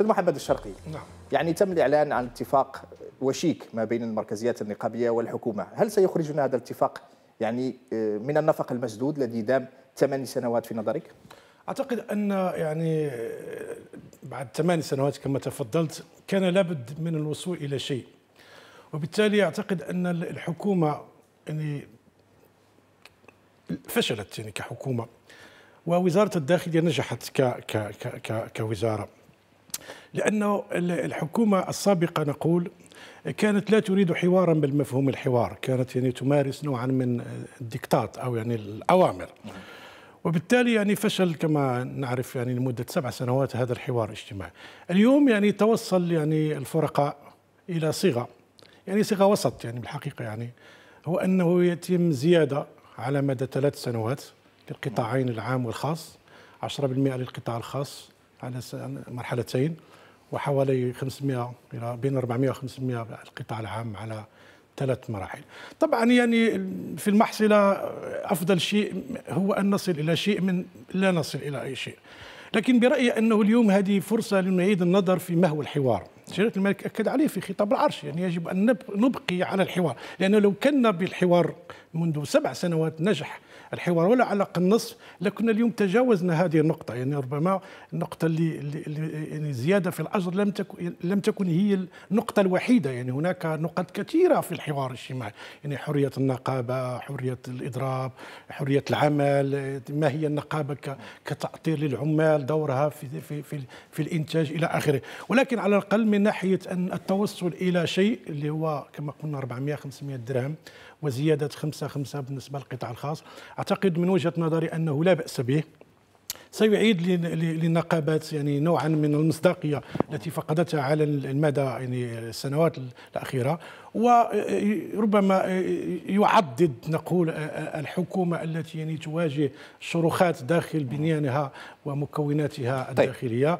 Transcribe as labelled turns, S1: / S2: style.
S1: استاذ محمد الشرقي نعم. يعني تم الاعلان عن اتفاق وشيك ما بين المركزيات النقابيه والحكومه هل سيخرجنا هذا الاتفاق يعني آه، من النفق المسدود الذي دام ثمان سنوات في نظرك اعتقد ان
S2: يعني آه، بعد ثمان سنوات كما تفضلت كان لابد من الوصول الى شيء وبالتالي اعتقد ان الحكومه يعني فشلت يعني كحكومه ووزاره الداخليه نجحت ك ك ك كوزاره لأنه الحكومة السابقة نقول كانت لا تريد حوارا بالمفهوم الحوار كانت يعني تمارس نوعا من الدكتات أو يعني الأوامر وبالتالي يعني فشل كما نعرف يعني لمدة سبع سنوات هذا الحوار الاجتماعي اليوم يعني توصل يعني الفرقاء إلى صيغة يعني صيغة وسط يعني بالحقيقة يعني هو أنه يتم زيادة على مدى ثلاث سنوات للقطاعين العام والخاص 10% للقطاع الخاص على مرحلتين وحوالي 500 الى بين 400 و 500 القطاع العام على ثلاث مراحل طبعا يعني في المحصلة أفضل شيء هو أن نصل إلى شيء من لا نصل إلى أي شيء لكن برأيي أنه اليوم هذه فرصة لنعيد النظر في مهو الحوار استشاره الملك أكد عليه في خطاب العرش يعني يجب أن نبقي على الحوار لأنه لو كنا بالحوار منذ سبع سنوات نجح الحوار ولا على الأقل النصف لكنا اليوم تجاوزنا هذه النقطة يعني ربما النقطة اللي, اللي يعني زيادة في الأجر لم تكن لم تكن هي النقطة الوحيدة يعني هناك نقط كثيرة في الحوار الاجتماعي يعني حرية النقابة حرية الإضراب حرية العمل ما هي النقابة كتأطير للعمال دورها في في في, في الإنتاج إلى آخره ولكن على الأقل من من ناحيه ان التوصل الى شيء اللي هو كما قلنا 400 500 درهم وزياده 5 5 بالنسبه للقطاع الخاص اعتقد من وجهه نظري انه لا باس به سيعيد للنقابات يعني نوعا من المصداقيه التي فقدتها على المدى يعني السنوات الاخيره وربما يعضد نقول الحكومه التي يعني تواجه شروخات داخل بنيانها ومكوناتها طيب. الداخليه